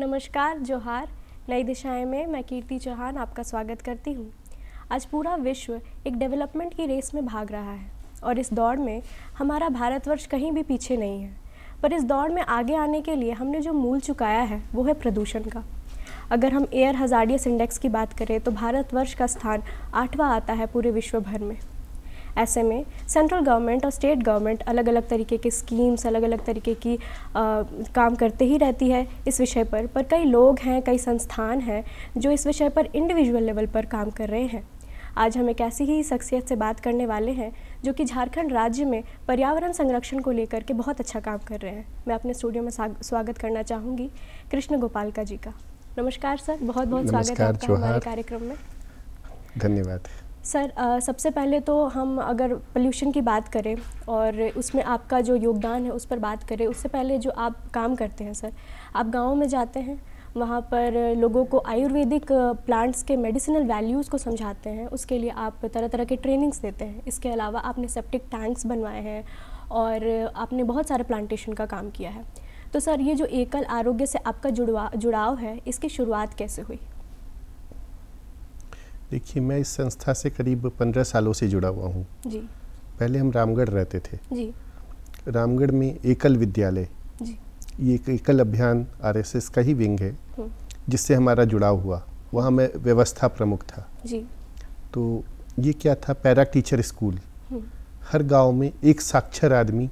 नमस्कार जोहार नई दिशाएं में मैं कीर्ति चौहान आपका स्वागत करती हूँ आज पूरा विश्व एक डेवलपमेंट की रेस में भाग रहा है और इस दौड़ में हमारा भारतवर्ष कहीं भी पीछे नहीं है पर इस दौड़ में आगे आने के लिए हमने जो मूल चुकाया है वो है प्रदूषण का अगर हम एयर हजार्डियस इंडेक्स की बात करें तो भारतवर्ष का स्थान आठवां आता है पूरे विश्व भर में ऐसे में सेंट्रल गवर्नमेंट और स्टेट गवर्नमेंट अलग अलग तरीके के स्कीम्स अलग अलग तरीके की आ, काम करते ही रहती है इस विषय पर पर कई लोग हैं कई संस्थान हैं जो इस विषय पर इंडिविजुअल लेवल पर काम कर रहे हैं आज हम एक ऐसी ही शख्सियत से बात करने वाले हैं जो कि झारखंड राज्य में पर्यावरण संरक्षण को लेकर के बहुत अच्छा काम कर रहे हैं मैं अपने स्टूडियो में स्वागत करना चाहूँगी कृष्ण गोपाल का जी का नमस्कार सर बहुत बहुत स्वागत है आपका हमारे कार्यक्रम में धन्यवाद सर आ, सबसे पहले तो हम अगर पोल्यूशन की बात करें और उसमें आपका जो योगदान है उस पर बात करें उससे पहले जो आप काम करते हैं सर आप गाँव में जाते हैं वहाँ पर लोगों को आयुर्वेदिक प्लांट्स के मेडिसिनल वैल्यूज़ को समझाते हैं उसके लिए आप तरह तरह के ट्रेनिंग्स देते हैं इसके अलावा आपने सेप्टिक टैंक्स बनवाए हैं और आपने बहुत सारे प्लांटेशन का काम किया है तो सर ये जो एकल आरोग्य से आपका जुड़वा जुड़ाव है इसकी शुरुआत कैसे हुई देखिए मैं इस संस्था से करीब पंद्रह सालों से जुड़ा हुआ हूँ पहले हम रामगढ़ रहते थे जी रामगढ़ में एकल विद्यालय ये एक एकल अभियान आरएसएस का ही विंग है हम्म। जिससे हमारा जुड़ाव हुआ वहाँ मैं व्यवस्था प्रमुख था जी तो ये क्या था पैरा टीचर स्कूल हम्म। हर गांव में एक साक्षर आदमी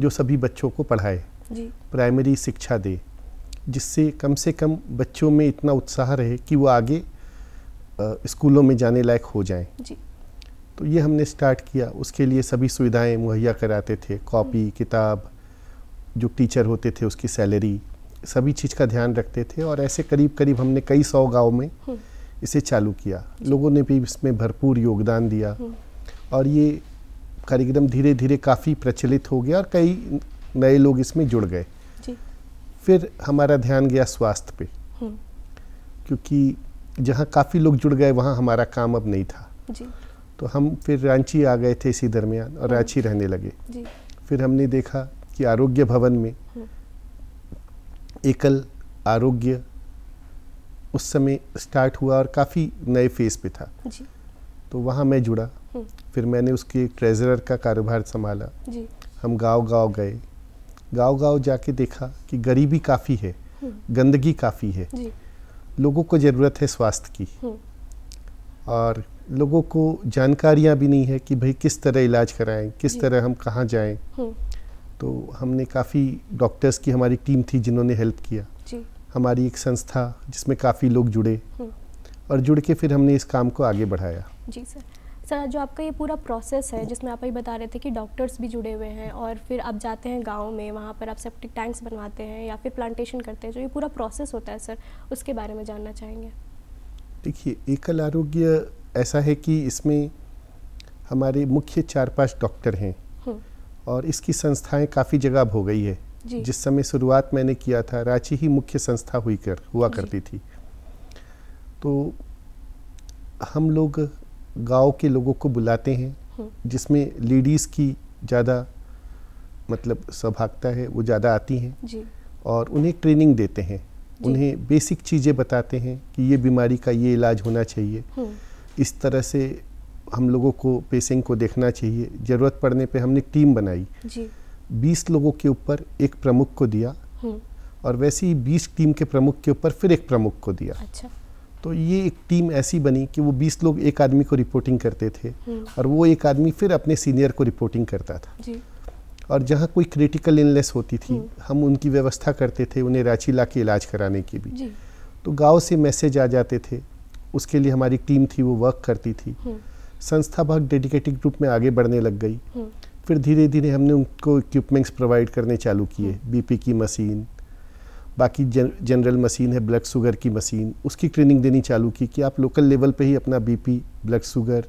जो सभी बच्चों को पढ़ाए प्राइमरी शिक्षा दे जिससे कम से कम बच्चों में इतना उत्साह रहे कि वो आगे स्कूलों में जाने लायक हो जाएं जी तो ये हमने स्टार्ट किया उसके लिए सभी सुविधाएं मुहैया कराते थे कॉपी किताब जो टीचर होते थे उसकी सैलरी सभी चीज़ का ध्यान रखते थे और ऐसे करीब करीब हमने कई सौ गांव में इसे चालू किया लोगों ने भी इसमें भरपूर योगदान दिया और ये कार्यक्रम धीरे धीरे काफ़ी प्रचलित हो गया और कई नए लोग इसमें जुड़ गए फिर हमारा ध्यान गया स्वास्थ्य पे क्योंकि जहाँ काफ़ी लोग जुड़ गए वहाँ हमारा काम अब नहीं था जी तो हम फिर रांची आ गए थे इसी दरमियान और हम्म। रांची रहने लगे जी फिर हमने देखा कि आरोग्य भवन में हम्म। एकल आरोग्य उस समय स्टार्ट हुआ और काफ़ी नए फेस पे था जी। तो वहाँ मैं जुड़ा हम्म। फिर मैंने उसके ट्रेजरर का कारोबार संभाला हम गाँव गाँव गए गाँव गाँव जाके देखा कि गरीबी काफ़ी है गंदगी काफ़ी है जी। लोगों को ज़रूरत है स्वास्थ्य की हम्म। और लोगों को जानकारियाँ भी नहीं है कि भाई किस तरह इलाज कराएं किस तरह हम कहाँ जाएं हम्म। तो हमने काफ़ी डॉक्टर्स की हमारी टीम थी जिन्होंने हेल्प किया जी। हमारी एक संस्था जिसमें काफ़ी लोग जुड़े हम्म। और जुड़ के फिर हमने इस काम को आगे बढ़ाया जी सर सर जो आपका ये पूरा प्रोसेस है जिसमें आप ये बता रहे थे कि डॉक्टर्स भी जुड़े हुए हैं और फिर आप जाते हैं गाँव में वहाँ पर आप सेप्टिक टैंक्स बनवाते हैं या फिर प्लांटेशन करते हैं जो तो ये पूरा प्रोसेस होता है सर उसके बारे में जानना चाहेंगे देखिए एकल आरोग्य ऐसा है कि इसमें हमारे मुख्य चार पांच डॉक्टर हैं हम्म। और इसकी संस्थाएं काफ़ी जगह हो गई है जिस समय शुरुआत मैंने किया था रांची ही मुख्य संस्था हुई कर हुआ करती थी तो हम लोग गांव के लोगों को बुलाते हैं हम्म। जिसमें लेडीज़ की ज़्यादा मतलब सभागता है वो ज़्यादा आती हैं और उन्हें ट्रेनिंग देते हैं उन्हें बेसिक चीज़ें बताते हैं कि ये बीमारी का ये इलाज होना चाहिए हम्म। इस तरह से हम लोगों को पेशेंट को देखना चाहिए ज़रूरत पड़ने पे हमने टीम बनाई बीस लोगों के ऊपर एक प्रमुख को दिया हम्म। और वैसे ही बीस टीम के प्रमुख के ऊपर फिर एक प्रमुख को दिया अच्छा तो ये एक टीम ऐसी बनी कि वो 20 लोग एक आदमी को रिपोर्टिंग करते थे हम्म। और वो एक आदमी फिर अपने सीनियर को रिपोर्टिंग करता था जी। और जहाँ कोई क्रिटिकल इलनेस होती थी हम्म। हम उनकी व्यवस्था करते थे उन्हें रांची ला के इलाज कराने की भी तो गाँव से मैसेज आ जाते थे उसके लिए हमारी टीम थी वो वर्क करती थी हम्म। संस्था भाग डेडिकेटेड ग्रुप में आगे बढ़ने लग गई फिर धीरे धीरे हमने उनको इक्विपमेंट्स प्रोवाइड करने चालू किए बीपी की मशीन बाकी जन जनरल मशीन है ब्लड शुगर की मशीन उसकी ट्रेनिंग देनी चालू की कि आप लोकल लेवल पे ही अपना बीपी ब्लड शुगर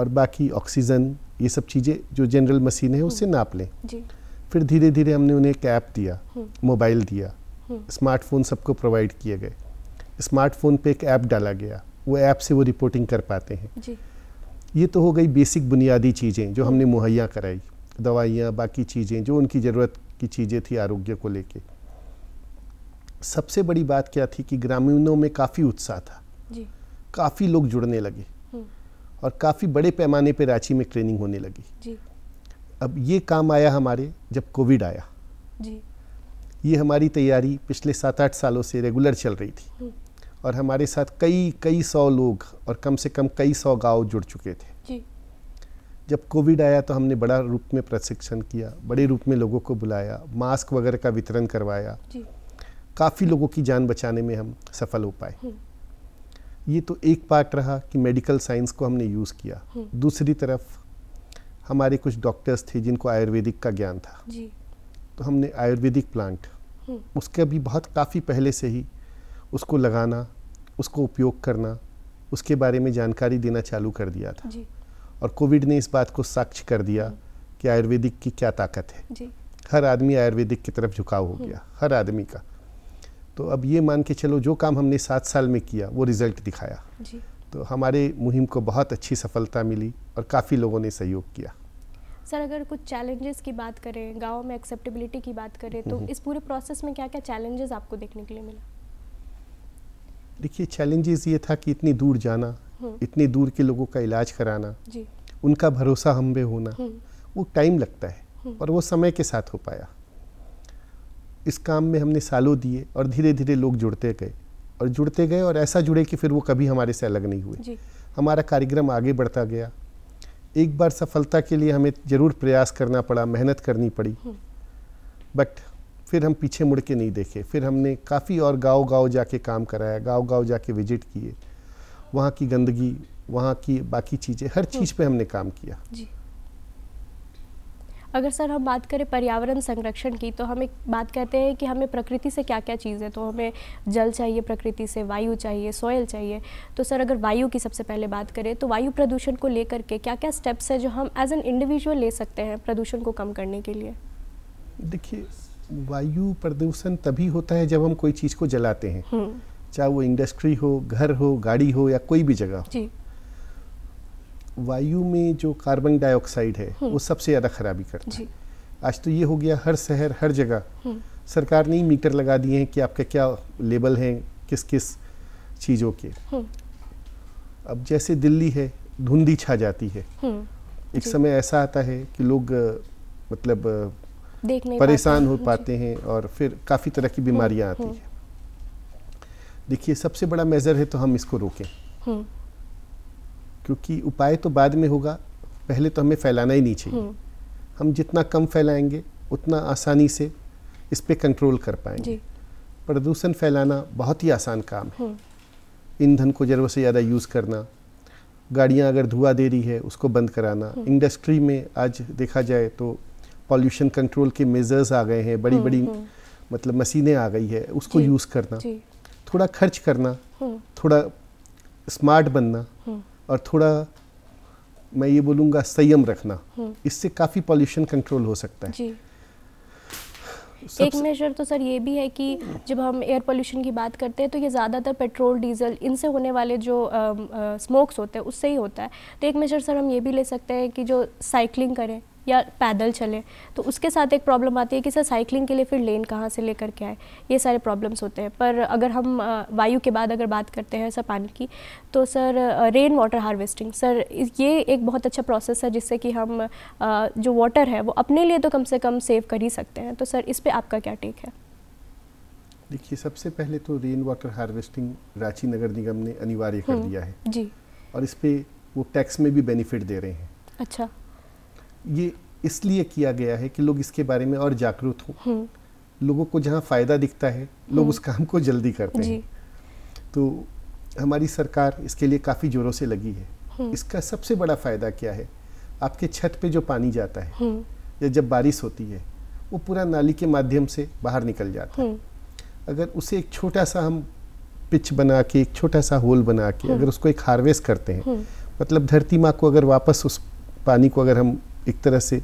और बाकी ऑक्सीजन ये सब चीज़ें जो जनरल मशीन है उससे हम्म। नाप लें फिर धीरे धीरे हमने उन्हें एक ऐप दिया मोबाइल हम्म। दिया स्मार्टफोन हम्म। सबको प्रोवाइड किए गए स्मार्टफोन पे एक ऐप डाला गया वो ऐप से वो रिपोर्टिंग कर पाते हैं ये तो हो गई बेसिक बुनियादी चीज़ें जो हमने मुहैया कराई दवाइयाँ बाकी चीज़ें जो उनकी ज़रूरत की चीज़ें थी आरोग्य को लेके सबसे बड़ी बात क्या थी कि ग्रामीणों में काफ़ी उत्साह था जी। काफ़ी लोग जुड़ने लगे हम्म। और काफ़ी बड़े पैमाने पर रांची में ट्रेनिंग होने लगी जी। अब ये काम आया हमारे जब कोविड आया जी। ये हमारी तैयारी पिछले सात आठ सालों से रेगुलर चल रही थी हम्म। और हमारे साथ कई कई सौ लोग और कम से कम कई सौ गांव जुड़ चुके थे जी। जब कोविड आया तो हमने बड़ा रूप में प्रशिक्षण किया बड़े रूप में लोगों को बुलाया मास्क वगैरह का वितरण करवाया जी। काफ़ी लोगों की जान बचाने में हम सफल हो पाए हम्म। ये तो एक पार्ट रहा कि मेडिकल साइंस को हमने यूज़ किया हम्म। दूसरी तरफ हमारे कुछ डॉक्टर्स थे जिनको आयुर्वेदिक का ज्ञान था जी। तो हमने आयुर्वेदिक प्लांट हम्म। उसके भी बहुत काफ़ी पहले से ही उसको लगाना उसको उपयोग करना उसके बारे में जानकारी देना चालू कर दिया था जी। और कोविड ने इस बात को साक्ष्य कर दिया कि आयुर्वेदिक की क्या ताकत है जी। हर आदमी आयुर्वेदिक की तरफ झुकाव हो गया हर आदमी का तो अब ये मान के चलो जो काम हमने सात साल में किया वो रिज़ल्ट दिखाया जी। तो हमारे मुहिम को बहुत अच्छी सफलता मिली और काफ़ी लोगों ने सहयोग किया सर अगर कुछ चैलेंजेस की बात करें गांव में एक्सेप्टेबिलिटी की बात करें तो हम्म। इस पूरे प्रोसेस में क्या क्या चैलेंजेस आपको देखने के लिए मिला देखिए चैलेंजेस ये था कि इतनी दूर जाना हम्म। इतनी दूर के लोगों का इलाज कराना जी। उनका भरोसा हम पे होना हम्म। वो टाइम लगता है और वो समय के साथ हो पाया इस काम में हमने सालों दिए और धीरे धीरे लोग जुड़ते गए और जुड़ते गए और ऐसा जुड़े कि फिर वो कभी हमारे से अलग नहीं हुए हमारा कार्यक्रम आगे बढ़ता गया एक बार सफलता के लिए हमें ज़रूर प्रयास करना पड़ा मेहनत करनी पड़ी हम्म। बट फिर हम पीछे मुड़ के नहीं देखे फिर हमने काफ़ी और गांव गांव जाके काम कराया गांव गांव जाके विजिट किए वहाँ की गंदगी वहाँ की बाकी चीज़ें हर हम्म। चीज़ पे हमने काम किया जी। अगर सर हम बात करें पर्यावरण संरक्षण की तो हम एक बात करते हैं कि हमें प्रकृति से क्या क्या चीज़ है तो हमें जल चाहिए प्रकृति से वायु चाहिए सॉयल चाहिए तो सर अगर वायु की सबसे पहले बात करें तो वायु प्रदूषण को लेकर के क्या क्या स्टेप्स हैं जो हम एज एन इंडिविजुअल ले सकते हैं प्रदूषण को कम करने के लिए देखिए वायु प्रदूषण तभी होता है जब हम कोई चीज़ को जलाते हैं हम्म। चाहे वो इंडस्ट्री हो घर हो गाड़ी हो या कोई भी जगह हो जी वायु में जो कार्बन डाइऑक्साइड है हम्म। वो सबसे ज़्यादा खराबी करता है आज तो ये हो गया हर शहर हर जगह हम्म। सरकार ने ही मीटर लगा दिए हैं कि आपका क्या लेबल है किस किस चीज़ों के हम्म। अब जैसे दिल्ली है धुंधी छा जाती है एक समय ऐसा आता है कि लोग मतलब परेशान हो पाते हैं और फिर काफ़ी तरह की बीमारियां आती हैं देखिए सबसे बड़ा मेज़र है तो हम इसको रोकें क्योंकि उपाय तो बाद में होगा पहले तो हमें फैलाना ही नहीं चाहिए हम्म। हम जितना कम फैलाएंगे उतना आसानी से इस पर कंट्रोल कर पाएंगे प्रदूषण फैलाना बहुत ही आसान काम है हम्म। ईंधन को ज़रूरत से ज़्यादा यूज़ करना गाड़ियाँ अगर धुआं दे रही है उसको बंद कराना इंडस्ट्री हम्म। में आज देखा जाए तो पॉल्यूशन कंट्रोल के मेजर्स आ गए हैं बड़ी बड़ी मतलब मशीनें आ गई है उसको यूज़ करना थोड़ा खर्च करना थोड़ा स्मार्ट बनना और थोड़ा मैं ये बोलूँगा संयम रखना हम्म। इससे काफ़ी पॉल्यूशन कंट्रोल हो सकता है जी। एक मेजर तो सर ये भी है कि जब हम एयर पोल्यूशन की बात करते हैं तो ये ज़्यादातर पेट्रोल डीजल इनसे होने वाले जो आ, आ, स्मोक्स होते हैं उससे ही होता है तो एक मेजर सर हम ये भी ले सकते हैं कि जो साइकिलिंग करें या पैदल चलें तो उसके साथ एक प्रॉब्लम आती है कि सर साइकिलिंग के लिए फिर लेन कहाँ से लेकर के आए ये सारे प्रॉब्लम्स होते हैं पर अगर हम वायु के बाद अगर बात करते हैं सर पानी की तो sir rain water harvesting sir ये एक बहुत अच्छा प्रोसेस है जिससे कि हम जो वाटर है वो अपने लिए तो कम से कम सेव कर ही सकते हैं तो सर इस पर आपका क्या टेक है देखिए सबसे पहले तो रेन वाटर हार्वेस्टिंग रांची नगर निगम ने अनिवार्य कर हम्म। दिया है जी और इस पर वो टैक्स में भी बेनिफिट दे रहे हैं अच्छा ये इसलिए किया गया है कि लोग इसके बारे में और जागरूक हों हम्म। लोगों को जहाँ फ़ायदा दिखता है लोग हम्म। उस काम को जल्दी करते हैं तो हमारी सरकार इसके लिए काफ़ी ज़ोरों से लगी है हम्म। इसका सबसे बड़ा फ़ायदा क्या है आपके छत पे जो पानी जाता है या जब बारिश होती है वो पूरा नाली के माध्यम से बाहर निकल जाता है अगर उसे एक छोटा सा हम पिच बना के एक छोटा सा होल बना के अगर उसको एक हार्वेस्ट करते हैं मतलब धरती माँ को अगर वापस उस पानी को अगर हम एक तरह से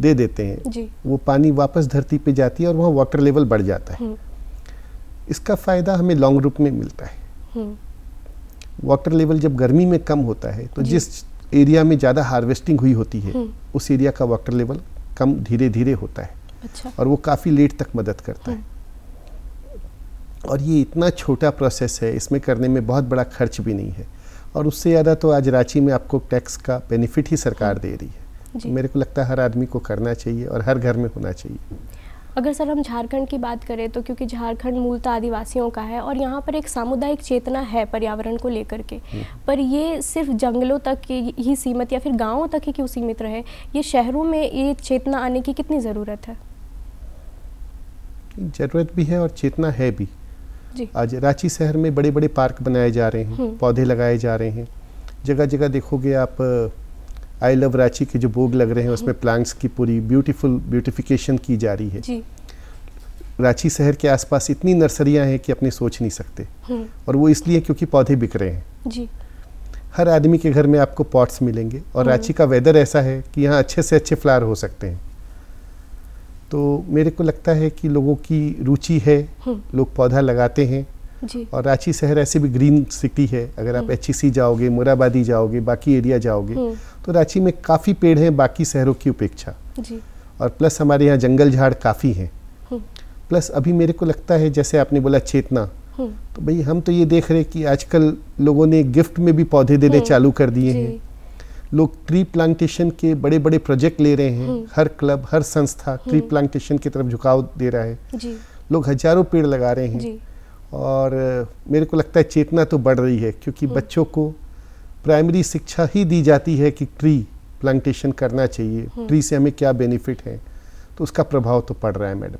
दे देते हैं वो पानी वापस धरती पे जाती है और वहाँ वाटर लेवल बढ़ जाता है हम्म। इसका फ़ायदा हमें लॉन्ग रूप में मिलता है वाटर हम्म। लेवल जब गर्मी में कम होता है तो जिस एरिया में ज़्यादा हार्वेस्टिंग हुई होती है हम्म। उस एरिया का वाटर लेवल कम धीरे धीरे होता है अच्छा। और वो काफ़ी लेट तक मदद करता है और ये इतना छोटा प्रोसेस है इसमें करने में बहुत बड़ा खर्च भी नहीं है और उससे ज़्यादा तो आज रांची में आपको टैक्स का बेनिफिट ही सरकार दे रही है मेरे को लगता है हर आदमी को करना चाहिए और हर घर में होना चाहिए अगर सर हम झारखंड की बात करें तो क्योंकि झारखंड मूलतः आदिवासियों का है और यहाँ पर एक सामुदायिक चेतना है पर्यावरण को लेकर के हम्म। पर ये सिर्फ जंगलों तक ही सीमित या फिर गांवों तक ही क्यों सीमित रहे ये शहरों में ये चेतना आने की कितनी ज़रूरत है ज़रूरत भी है और चेतना है भी जी आज रांची शहर में बड़े बड़े पार्क बनाए जा रहे हैं हम्म। पौधे लगाए जा रहे हैं जगह जगह देखोगे आप आई लव रांची के जो भोग लग रहे हैं उसमें प्लांट्स की पूरी ब्यूटीफुल ब्यूटिफिकेशन की जा रही है रांची शहर के आसपास इतनी नर्सरियां हैं कि अपने सोच नहीं सकते हम्म। और वो इसलिए क्योंकि पौधे बिक रहे हैं जी हर आदमी के घर में आपको पॉट्स मिलेंगे और हम्म। रांची का वेदर ऐसा है कि यहाँ अच्छे से अच्छे फ्लावर हो सकते हैं तो मेरे को लगता है कि लोगों की रुचि है हम्म। लोग पौधा लगाते हैं और रांची शहर ऐसे भी ग्रीन सिटी है अगर आप एच हम्म। e जाओगे मुराबादी जाओगे बाकी एरिया जाओगे हम्म। तो रांची में काफ़ी पेड़ हैं बाकी शहरों की उपेक्षा और प्लस हमारे यहाँ जंगल झाड़ काफ़ी हैं प्लस हम्म। अभी मेरे को लगता है जैसे आपने बोला चेतना तो भाई हम तो ये देख रहे हैं कि आजकल लोगों ने गिफ्ट में भी पौधे देने चालू कर दिए हैं लोग ट्री प्लांटेशन के बड़े बड़े प्रोजेक्ट ले रहे हैं हर क्लब हर संस्था ट्री प्लांटेशन की तरफ झुकाव दे रहा है लोग हजारों पेड़ लगा रहे हैं और मेरे को लगता है चेतना तो बढ़ रही है क्योंकि हम्म। बच्चों को प्राइमरी शिक्षा ही दी जाती है कि ट्री प्लांटेशन करना चाहिए ट्री हम्म। से हमें क्या बेनिफिट है तो उसका प्रभाव तो पड़ रहा है मैडम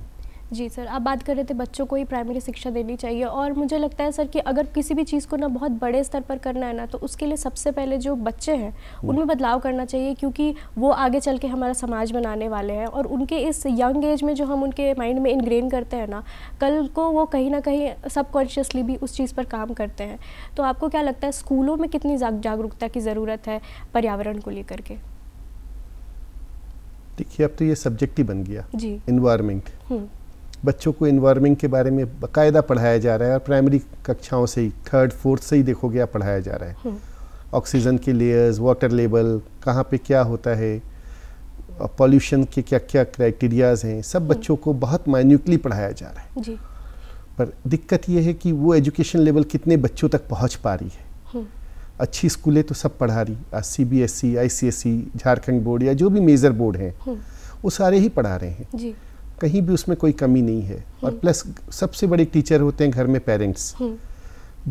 जी सर आप बात कर रहे थे बच्चों को ही प्राइमरी शिक्षा देनी चाहिए और मुझे लगता है सर कि अगर किसी भी चीज़ को ना बहुत बड़े स्तर पर करना है ना तो उसके लिए सबसे पहले जो बच्चे हैं हम्म। उनमें बदलाव करना चाहिए क्योंकि वो आगे चल के हमारा समाज बनाने वाले हैं और उनके इस यंग एज में जो हम उनके माइंड में इनग्रेन करते हैं ना कल को वो कहीं ना कहीं सबकॉन्शियसली भी उस चीज़ पर काम करते हैं तो आपको क्या लगता है स्कूलों में कितनी जागरूकता की ज़रूरत है पर्यावरण को लेकर के देखिए अब तो ये सब्जेक्ट ही बन गया जी इन्वायरमेंट बच्चों को इन्वायरमेंट के बारे में बाकायदा पढ़ाया जा रहा है और प्राइमरी कक्षाओं से ही थर्ड फोर्थ से ही देखोगे आप पढ़ाया जा रहा है ऑक्सीजन हम्म। के लेयर्स वाटर लेवल कहाँ पे क्या होता है पॉल्यूशन के क्या क्या क्राइटेरियाज हैं सब हम्म। बच्चों को बहुत माइन्यूटली पढ़ाया जा रहा है जी। पर दिक्कत यह है कि वो एजुकेशन लेवल कितने बच्चों तक पहुँच पा रही है हम्म। अच्छी स्कूलें तो सब पढ़ा रही आज C B S C I C S E Jharkhand board या जो भी मेजर बोर्ड हैं वो सारे ही पढ़ा रहे हैं कहीं भी उसमें कोई कमी नहीं है और प्लस हम्म। सबसे बड़े टीचर होते हैं घर में पेरेंट्स हम्म।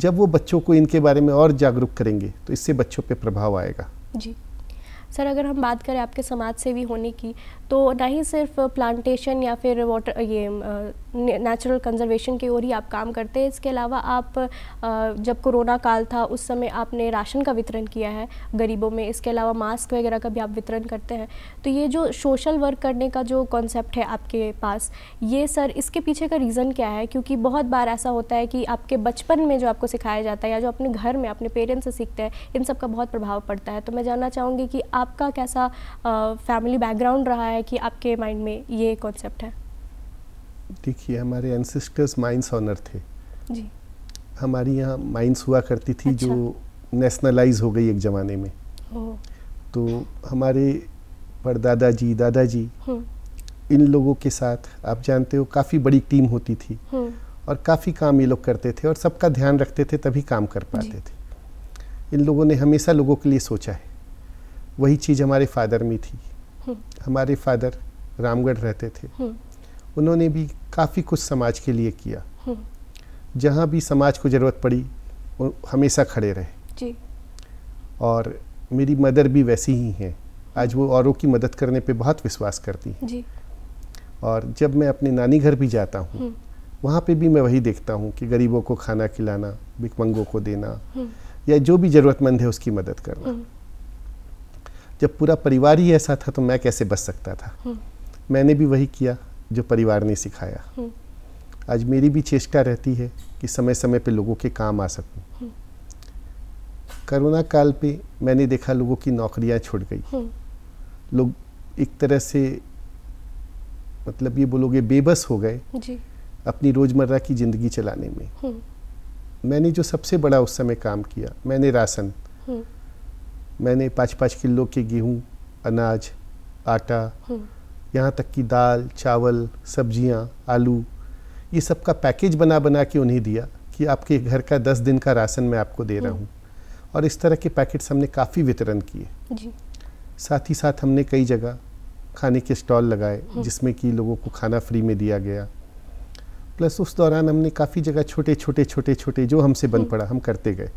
जब वो बच्चों को इनके बारे में और जागरूक करेंगे तो इससे बच्चों पे प्रभाव आएगा जी सर अगर हम बात करें आपके समाज सेवी होने की तो ना ही सिर्फ प्लांटेशन या फिर वाटर ये नेचुरल कंजर्वेशन की ओर ही आप काम करते हैं इसके अलावा आप जब कोरोना काल था उस समय आपने राशन का वितरण किया है गरीबों में इसके अलावा मास्क वगैरह का भी आप वितरण करते हैं तो ये जो सोशल वर्क करने का जो कॉन्सेप्ट है आपके पास ये सर इसके पीछे का रीज़न क्या है क्योंकि बहुत बार ऐसा होता है कि आपके बचपन में जो आपको सिखाया जाता है या जो अपने घर में अपने पेरेंट्स से सीखते हैं इन सब का बहुत प्रभाव पड़ता है तो मैं जानना चाहूँगी कि आप आपका कैसा फैमिली बैकग्राउंड रहा है कि आपके माइंड में ये कॉन्सेप्ट है देखिए हमारे एनसिस्टर्स माइंस ऑनर थे जी हमारी यहाँ माइंस हुआ करती थी अच्छा। जो नेशनलाइज हो गई एक ज़माने में तो हमारे परदादा जी दादाजी हम्म। इन लोगों के साथ आप जानते हो काफ़ी बड़ी टीम होती थी हम्म। और काफ़ी काम ये लोग करते थे और सबका ध्यान रखते थे तभी काम कर पाते थे इन लोगों ने हमेशा लोगों के लिए सोचा है वही चीज़ हमारे फादर में थी हम्म। हमारे फादर रामगढ़ रहते थे हम्म। उन्होंने भी काफ़ी कुछ समाज के लिए किया हम्म। जहाँ भी समाज को ज़रूरत पड़ी वो हमेशा खड़े रहे जी। और मेरी मदर भी वैसी ही हैं आज वो औरों की मदद करने पे बहुत विश्वास करती हैं जी। और जब मैं अपने नानी घर भी जाता हूँ वहाँ पे भी मैं वही देखता हूँ कि गरीबों को खाना खिलाना भिकमंगों को देना या जो भी ज़रूरतमंद है उसकी मदद करना जब पूरा परिवार ही ऐसा था तो मैं कैसे बच सकता था हम्म। मैंने भी वही किया जो परिवार ने सिखाया हम्म। आज मेरी भी चेष्टा रहती है कि समय समय पे लोगों के काम आ सकूं हम्म। करोना काल पे मैंने देखा लोगों की नौकरियां छोड़ गई लोग एक तरह से मतलब ये बोलोगे बेबस हो गए जी। अपनी रोज़मर्रा की ज़िंदगी चलाने में मैंने जो सबसे बड़ा उस समय काम किया मैंने राशन मैंने पाँच पाँच किलो के गेहूँ अनाज आटा हम्म। यहाँ तक कि दाल चावल सब्जियाँ आलू ये सब का पैकेज बना बना के उन्हें दिया कि आपके घर का दस दिन का राशन मैं आपको दे रहा हम्म। हूँ और इस तरह के पैकेट्स हमने काफ़ी वितरण किए साथ ही साथ हमने कई जगह खाने के स्टॉल लगाए हम्म। जिसमें कि लोगों को खाना फ्री में दिया गया प्लस उस दौरान हमने काफ़ी जगह छोटे छोटे छोटे छोटे जो हमसे बन पड़ा हम करते गए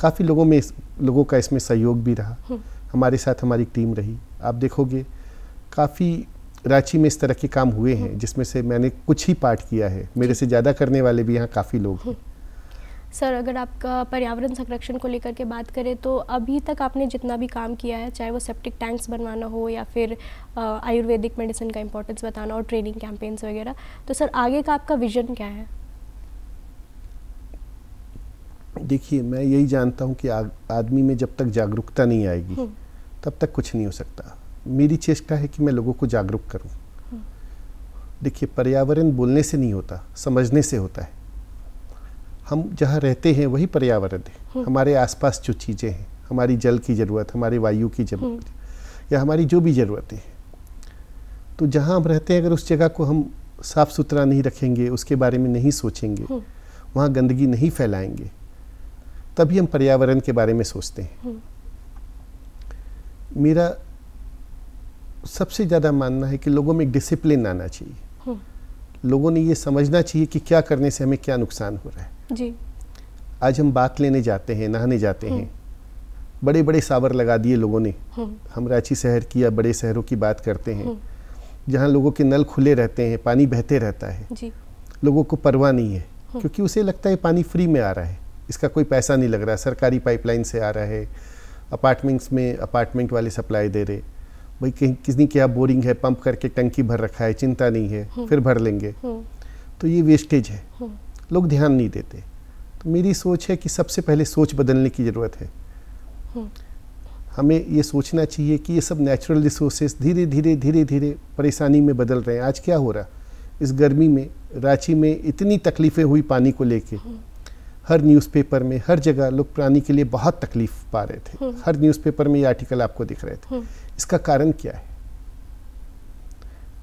काफ़ी लोगों में लोगों का इसमें सहयोग भी रहा हम्म। हमारे साथ हमारी टीम रही आप देखोगे काफ़ी रांची में इस तरह के काम हुए हैं हम्म। जिसमें से मैंने कुछ ही पार्ट किया है मेरे से ज़्यादा करने वाले भी यहाँ काफ़ी लोग हम्म। हैं सर अगर आपका पर्यावरण संरक्षण को लेकर के बात करें तो अभी तक आपने जितना भी काम किया है चाहे वो सेप्टिक टैंक्स बनवाना हो या फिर आयुर्वेदिक मेडिसिन का इम्पोर्टेंस बताना और ट्रेनिंग कैंपेन्स वगैरह तो सर आगे का आपका विजन क्या है देखिए मैं यही जानता हूँ कि आदमी में जब तक जागरूकता नहीं आएगी हम्म। तब तक कुछ नहीं हो सकता मेरी चेष्टा है कि मैं लोगों को जागरूक करूँ हम्म। देखिए पर्यावरण बोलने से नहीं होता समझने से होता है हम जहाँ रहते हैं वही पर्यावरण है हम्म। हमारे आसपास जो चीज़ें हैं हमारी जल की ज़रूरत हमारे वायु की ज़रूरत या हमारी जो भी ज़रूरतें हैं तो जहाँ हम रहते हैं अगर उस जगह को हम साफ़ सुथरा नहीं रखेंगे उसके बारे में नहीं सोचेंगे वहाँ गंदगी नहीं फैलाएंगे तभी हम पर्यावरण के बारे में सोचते हैं हम्म। मेरा सबसे ज़्यादा मानना है कि लोगों में एक डिसिप्लिन आना चाहिए हम्म। लोगों ने ये समझना चाहिए कि क्या करने से हमें क्या नुकसान हो रहा है जी आज हम बात लेने जाते हैं नहाने जाते हैं हम्म। बड़े बड़े सावर लगा दिए लोगों ने हम रांची शहर की या बड़े शहरों की बात करते हैं जहाँ लोगों के नल खुले रहते हैं पानी बहते रहता है जी। लोगों को परवाह नहीं है क्योंकि उसे लगता है पानी फ्री में आ रहा है इसका कोई पैसा नहीं लग रहा सरकारी पाइपलाइन से आ रहा है अपार्टमेंट्स में अपार्टमेंट वाले सप्लाई दे रहे भाई कहीं किसने क्या बोरिंग है पंप करके टंकी भर रखा है चिंता नहीं है हम्म। फिर भर लेंगे हम्म। तो ये वेस्टेज है हम्म। लोग ध्यान नहीं देते तो मेरी सोच है कि सबसे पहले सोच बदलने की ज़रूरत है हमें ये सोचना चाहिए कि ये सब नेचुरल रिसोर्सेज धीरे धीरे धीरे धीरे परेशानी में बदल रहे हैं आज क्या हो रहा इस गर्मी में रांची में इतनी तकलीफ़ें हुई पानी को लेके हर न्यूज़पेपर में हर जगह लोग प्राणी के लिए बहुत तकलीफ पा रहे थे हम्म। हर न्यूज़पेपर में ये आर्टिकल आपको दिख रहे थे हम्म। इसका कारण क्या है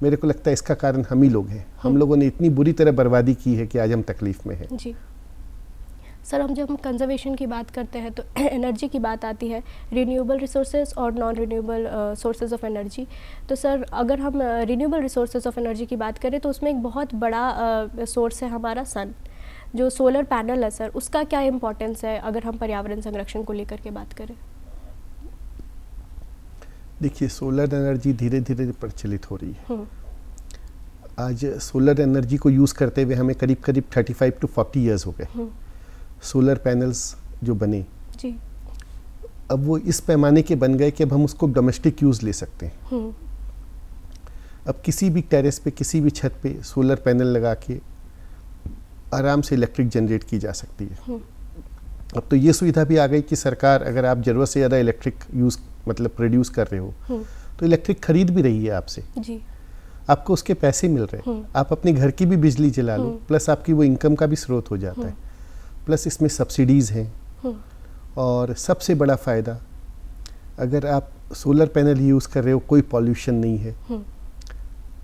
मेरे को लगता है इसका कारण हम ही लोग हैं हम हम्म। लोगों ने इतनी बुरी तरह बर्बादी की है कि आज हम तकलीफ में हैं जी सर हम जब हम कंजर्वेशन की बात करते हैं तो एनर्जी की बात आती है रीन्यूएबल रिसोर्सेज और non renewable sources of energy तो सर अगर हम रिन्यूएबल रिसोर्सेज ऑफ एनर्जी की बात करें तो उसमें एक बहुत बड़ा सोर्स uh, है हमारा सन जो सोलर पैनल है सर उसका क्या इम्पोर्टेंस है अगर हम पर्यावरण संरक्षण को लेकर के बात करें देखिए सोलर एनर्जी धीरे धीरे प्रचलित हो रही है हम्म। आज सोलर एनर्जी को यूज़ करते हुए हमें करीब करीब 35 टू 40 इयर्स हो गए सोलर हम्म। पैनल्स जो बने जी अब वो इस पैमाने के बन गए कि अब हम उसको डोमेस्टिक यूज़ ले सकते हैं हम्म। अब किसी भी टेरेस पे किसी भी छत पे सोलर पैनल लगा के आराम से इलेक्ट्रिक जनरेट की जा सकती है हम्म। अब तो ये सुविधा भी आ गई कि सरकार अगर आप ज़रूरत से ज़्यादा इलेक्ट्रिक यूज़ मतलब प्रोड्यूस कर रहे हो हम्म। तो इलेक्ट्रिक खरीद भी रही है आपसे आपको उसके पैसे मिल रहे हैं हम्म। आप अपने घर की भी बिजली जला लो प्लस आपकी वो इनकम का भी स्रोत हो जाता है प्लस इसमें सब्सिडीज़ हैं और सबसे बड़ा फ़ायदा अगर आप सोलर पैनल यूज़ कर रहे हो कोई पॉल्यूशन नहीं है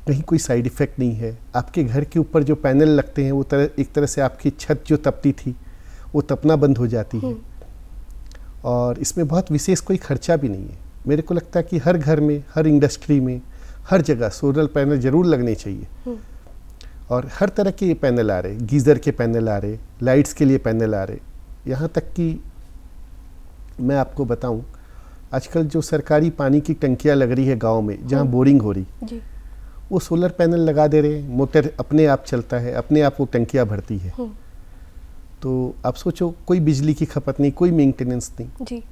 कहीं कोई साइड इफ़ेक्ट नहीं है आपके घर के ऊपर जो पैनल लगते हैं वो तरह एक तरह से आपकी छत जो तपती थी वो तपना बंद हो जाती है हम्म। और इसमें बहुत विशेष कोई खर्चा भी नहीं है मेरे को लगता है कि हर घर में हर इंडस्ट्री में हर जगह सोलर पैनल ज़रूर लगने चाहिए हम्म। और हर तरह के ये पैनल आ रहे गीज़र के पैनल आ रहे लाइट्स के लिए पैनल आ रहे यहाँ तक कि मैं आपको बताऊँ आजकल जो सरकारी पानी की टंकियाँ लग रही है गाँव में जहाँ बोरिंग हम्म। हो रही वो सोलर पैनल लगा दे रहे मोटर अपने आप चलता है अपने आप वो टंकियाँ भरती है हम्म। तो आप सोचो कोई बिजली की खपत नहीं कोई मेंटेनेंस नहीं जी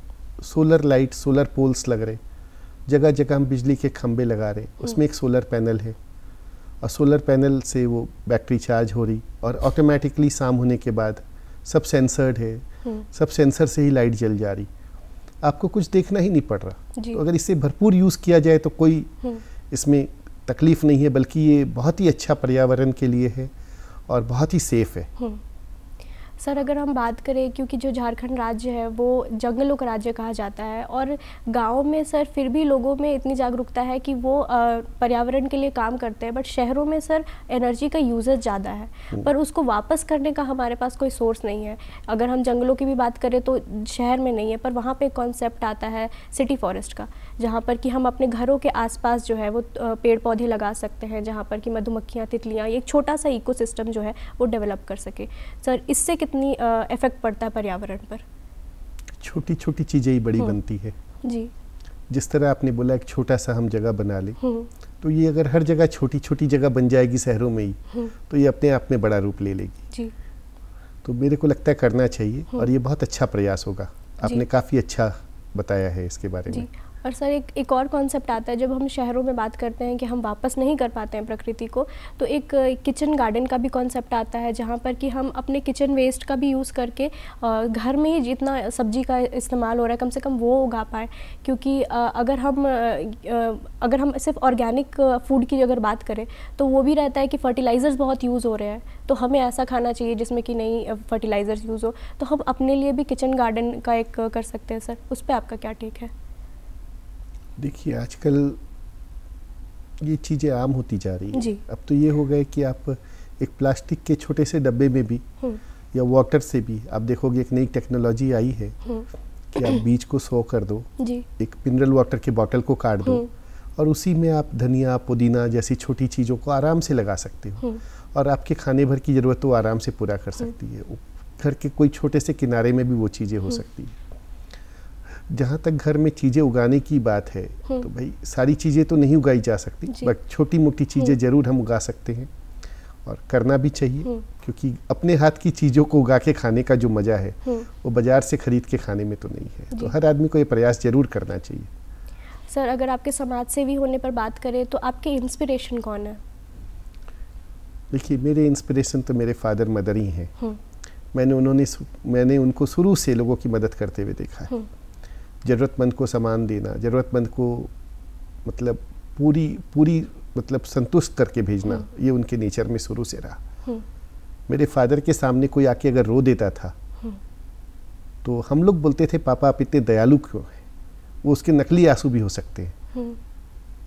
सोलर लाइट सोलर पोल्स लग रहे जगह जगह हम बिजली के खम्भे लगा रहे हम्म। उसमें एक सोलर पैनल है और सोलर पैनल से वो बैटरी चार्ज हो रही और ऑटोमेटिकली शाम होने के बाद सब सेंसर्ड है हम्म। सब सेंसर से ही लाइट जल जा रही आपको कुछ देखना ही नहीं पड़ रहा तो अगर इसे भरपूर यूज़ किया जाए तो कोई इसमें तकलीफ़ नहीं है बल्कि ये बहुत ही अच्छा पर्यावरण के लिए है और बहुत ही सेफ़ है हम्म। सर अगर हम बात करें क्योंकि जो झारखंड राज्य है वो जंगलों का राज्य कहा जाता है और गाँव में सर फिर भी लोगों में इतनी जागरूकता है कि वो पर्यावरण के लिए काम करते हैं बट शहरों में सर एनर्जी का यूजेज ज़्यादा है हम्म। पर उसको वापस करने का हमारे पास कोई सोर्स नहीं है अगर हम जंगलों की भी बात करें तो शहर में नहीं है पर वहाँ पर कॉन्सेप्ट आता है सिटी फॉरेस्ट का जहाँ पर कि हम अपने घरों के आसपास जो है वो पेड़ पौधे लगा सकते हैं जहाँ पर कि मधुमक्खियाँ तितलियाँ एक छोटा सा इकोसिस्टम जो है वो डेवलप कर सके सर इससे कितना कितनी इफेक्ट पड़ता है पर्यावरण पर छोटी छोटी चीज़ें ही बड़ी हम्म। बनती है जी जिस तरह आपने बोला एक छोटा सा हम जगह बना ले हम्म। तो ये अगर हर जगह छोटी छोटी जगह बन जाएगी शहरों में ही हम्म। तो ये अपने आप में बड़ा रूप ले लेगी जी तो मेरे को लगता है करना चाहिए और ये बहुत अच्छा प्रयास होगा आपने काफ़ी अच्छा बताया है इसके बारे में और सर एक एक और कॉन्सेप्ट आता है जब हम शहरों में बात करते हैं कि हम वापस नहीं कर पाते हैं प्रकृति को तो एक किचन गार्डन का भी कॉन्सेप्ट आता है जहाँ पर कि हम अपने किचन वेस्ट का भी यूज़ करके घर में ही जितना सब्जी का इस्तेमाल हो रहा है कम से कम वो उगा पाए क्योंकि अगर हम अगर हम सिर्फ ऑर्गेनिक फूड की अगर बात करें तो वो भी रहता है कि फर्टिलाइज़र्स बहुत यूज़ हो रहे हैं तो हमें ऐसा खाना चाहिए जिसमें कि नहीं फर्टिलाइज़र्स यूज़ हो तो हम अपने लिए भी किचन गार्डन का एक कर सकते हैं सर उस पर आपका क्या टेक है देखिए आजकल ये चीज़ें आम होती जा रही है अब तो ये हो गए कि आप एक प्लास्टिक के छोटे से डब्बे में भी हम्म। या वाटर से भी आप देखोगे एक नई टेक्नोलॉजी आई है हम्म। कि आप बीज को सो कर दो एक मिनरल वाटर के बॉटल को काट दो हम्म। और उसी में आप धनिया पुदीना जैसी छोटी चीज़ों को आराम से लगा सकते हो और आपके खाने भर की ज़रूरत तो आराम से पूरा कर सकती है घर के कोई छोटे से किनारे में भी वो चीज़ें हो सकती है जहाँ तक घर में चीज़ें उगाने की बात है हम्म। तो भाई सारी चीज़ें तो नहीं उगाई जा सकती बट छोटी मोटी चीज़ें हम्म। ज़रूर हम उगा सकते हैं और करना भी चाहिए हम्म। क्योंकि अपने हाथ की चीज़ों को उगा के खाने का जो मज़ा है वो बाज़ार से ख़रीद के खाने में तो नहीं है तो हर आदमी को ये प्रयास ज़रूर करना चाहिए सर अगर आपके समाज सेवी होने पर बात करें तो आपके इंस्पिरेशन कौन है देखिए मेरे इंस्पिरेशन तो मेरे फादर मदर ही हैं मैंने उन्होंने मैंने उनको शुरू से लोगों की मदद करते हुए देखा है ज़रूरतमंद को सामान देना ज़रूरतमंद को मतलब पूरी पूरी मतलब संतुष्ट करके भेजना हम्म। ये उनके नेचर में शुरू से रहा हम्म। मेरे फादर के सामने कोई आके अगर रो देता था हम्म। तो हम लोग बोलते थे पापा आप इतने दयालु क्यों हैं वो उसके नकली आंसू भी हो सकते हैं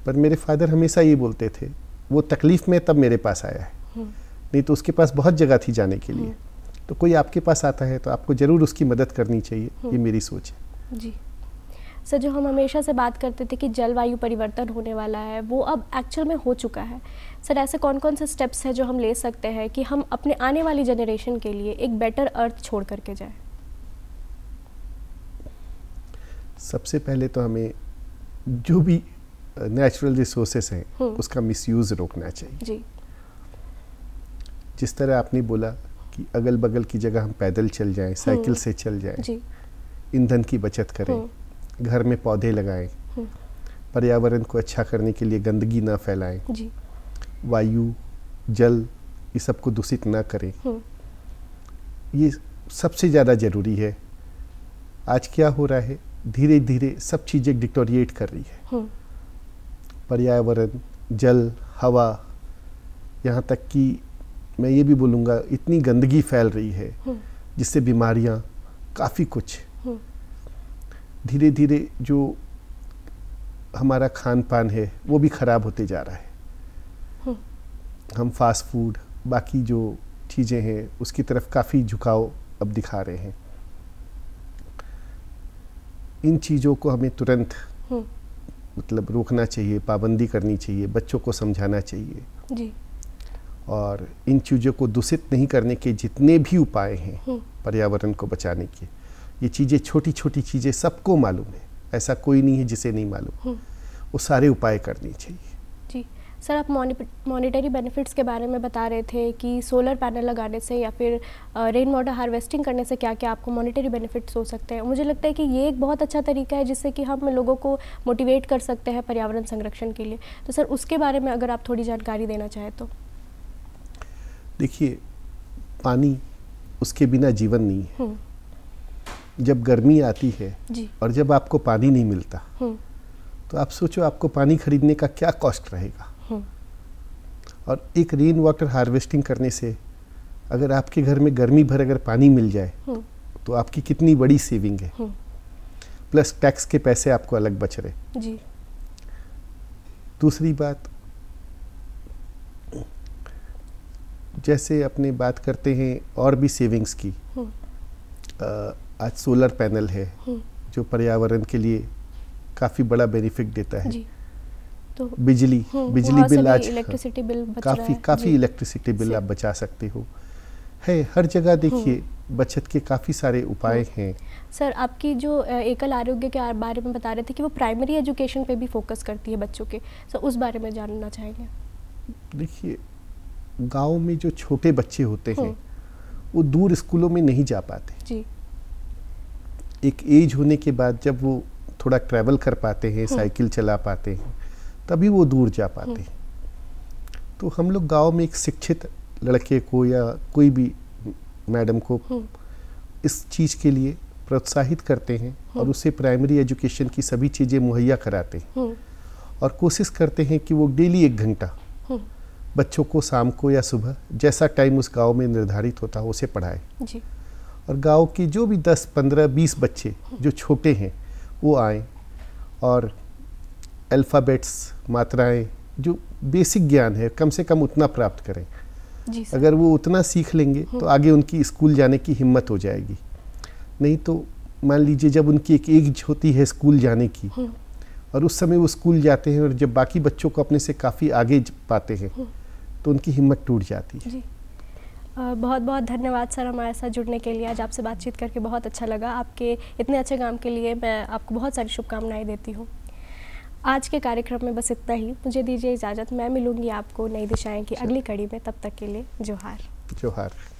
पर मेरे फादर हमेशा ये बोलते थे वो तकलीफ़ में तब मेरे पास आया है नहीं तो उसके पास बहुत जगह थी जाने के लिए तो कोई आपके पास आता है तो आपको ज़रूर उसकी मदद करनी चाहिए ये मेरी सोच है जी सर जो हम हमेशा से बात करते थे कि जलवायु परिवर्तन होने वाला है वो अब एक्चुअल में हो चुका है सर ऐसे कौन कौन से स्टेप्स हैं जो हम ले सकते हैं कि हम अपने आने वाली जनरेशन के लिए एक बेटर अर्थ छोड़ करके जाए सबसे पहले तो हमें जो भी नेचुरल रिसोर्सेस हैं हम्म। उसका मिसयूज रोकना चाहिए जी जिस तरह आपने बोला कि अगल बगल की जगह हम पैदल चल जाएं साइकिल हम्म। से चल जाएं ईंधन की बचत करें हम्म। घर में पौधे लगाएं हम्म। पर्यावरण को अच्छा करने के लिए गंदगी ना फैलाएं वायु जल ये सबको दूषित ना करें हम्म। ये सबसे ज़्यादा ज़रूरी है आज क्या हो रहा है धीरे धीरे सब चीज़ें डिक्टोरिएट कर रही है हम्म। पर्यावरण जल हवा यहाँ तक कि मैं ये भी बोलूँगा इतनी गंदगी फैल रही है जिससे बीमारियाँ काफ़ी कुछ धीरे धीरे जो हमारा खान पान है वो भी ख़राब होते जा रहा है हम्म। हम फास्ट फूड बाकी जो चीज़ें हैं उसकी तरफ काफ़ी झुकाव अब दिखा रहे हैं इन चीज़ों को हमें तुरंत हम्म। मतलब रोकना चाहिए पाबंदी करनी चाहिए बच्चों को समझाना चाहिए जी और इन चीज़ों को दूषित नहीं करने के जितने भी उपाय हैं हम्म। पर्यावरण को बचाने के ये चीज़ें छोटी छोटी चीज़ें सबको मालूम है ऐसा कोई नहीं है जिसे नहीं मालूम हम्म। वो सारे उपाय करने चाहिए जी सर आप मॉनिटरी बेनिफिट्स के बारे में बता रहे थे कि सोलर पैनल लगाने से या फिर रेन वाटर हार्वेस्टिंग करने से क्या क्या आपको मॉनिटरी बेनिफिट्स हो सकते हैं मुझे लगता है कि ये एक बहुत अच्छा तरीका है जिससे कि हम लोगों को मोटिवेट कर सकते हैं पर्यावरण संरक्षण के लिए तो सर उसके बारे में अगर आप थोड़ी जानकारी देना चाहें तो देखिए पानी उसके बिना जीवन नहीं है हम्म। जब गर्मी आती है और जब आपको पानी नहीं मिलता हम्म। तो आप सोचो आपको पानी खरीदने का क्या कॉस्ट रहेगा हम्म। और एक रेन वाटर हार्वेस्टिंग करने से अगर आपके घर में गर्मी भर अगर पानी मिल जाए हम्म। तो आपकी कितनी बड़ी सेविंग है प्लस टैक्स के पैसे आपको अलग बच रहे जी दूसरी बात जैसे अपने बात करते हैं और भी सेविंग्स की आ, आज सोलर पैनल है हम्म। जो पर्यावरण के लिए काफ़ी बड़ा बेनिफिट देता है तो बिजली हम्म, बिजली बिल आज इलेक्ट्रिसिटी बिल बच काफ़ी रहा है। काफ़ी इलेक्ट्रिसिटी बिल आप बचा सकते हो है हर जगह हम्म। देखिए बचत के काफ़ी सारे उपाय हैं सर आपकी जो एकल आरोग्य के बारे में बता रहे थे कि वो प्राइमरी एजुकेशन पे भी फोकस करती है बच्चों के सर उस बारे में जानना चाहेंगे देखिए गांव में जो छोटे बच्चे होते हैं वो दूर स्कूलों में नहीं जा पाते जी एक एज होने के बाद जब वो थोड़ा ट्रैवल कर पाते हैं साइकिल हम्म। चला पाते हैं तभी वो दूर जा पाते हम्म। हैं तो हम लोग गांव में एक शिक्षित लड़के को या कोई भी मैडम को हम्म। इस चीज़ के लिए प्रोत्साहित करते हैं और उसे प्राइमरी एजुकेशन की सभी चीज़ें मुहैया कराते हैं और कोशिश करते हैं कि वो डेली एक घंटा बच्चों को शाम को या सुबह जैसा टाइम उस गांव में निर्धारित होता है उसे पढ़ाए और गांव के जो भी 10, 15, 20 बच्चे जो छोटे हैं वो आए और अल्फ़ाबेट्स मात्राएं जो बेसिक ज्ञान है कम से कम उतना प्राप्त करें जी अगर वो उतना सीख लेंगे हम्म। तो आगे उनकी स्कूल जाने की हिम्मत हो जाएगी नहीं तो मान लीजिए जब उनकी एक एज होती है स्कूल जाने की हम्म। और उस समय वो स्कूल जाते हैं और जब बाकी बच्चों को अपने से काफ़ी आगे पाते हैं हम्म। तो उनकी हिम्मत टूट जाती है बहुत बहुत धन्यवाद सर हमारे साथ जुड़ने के लिए आज आपसे बातचीत करके बहुत अच्छा लगा आपके इतने अच्छे काम के लिए मैं आपको बहुत सारी शुभकामनाएं देती हूँ आज के कार्यक्रम में बस इतना ही मुझे दीजिए इजाज़त मैं मिलूँगी आपको नई दिशाएं की अगली कड़ी में तब तक के लिए जोहार जोहार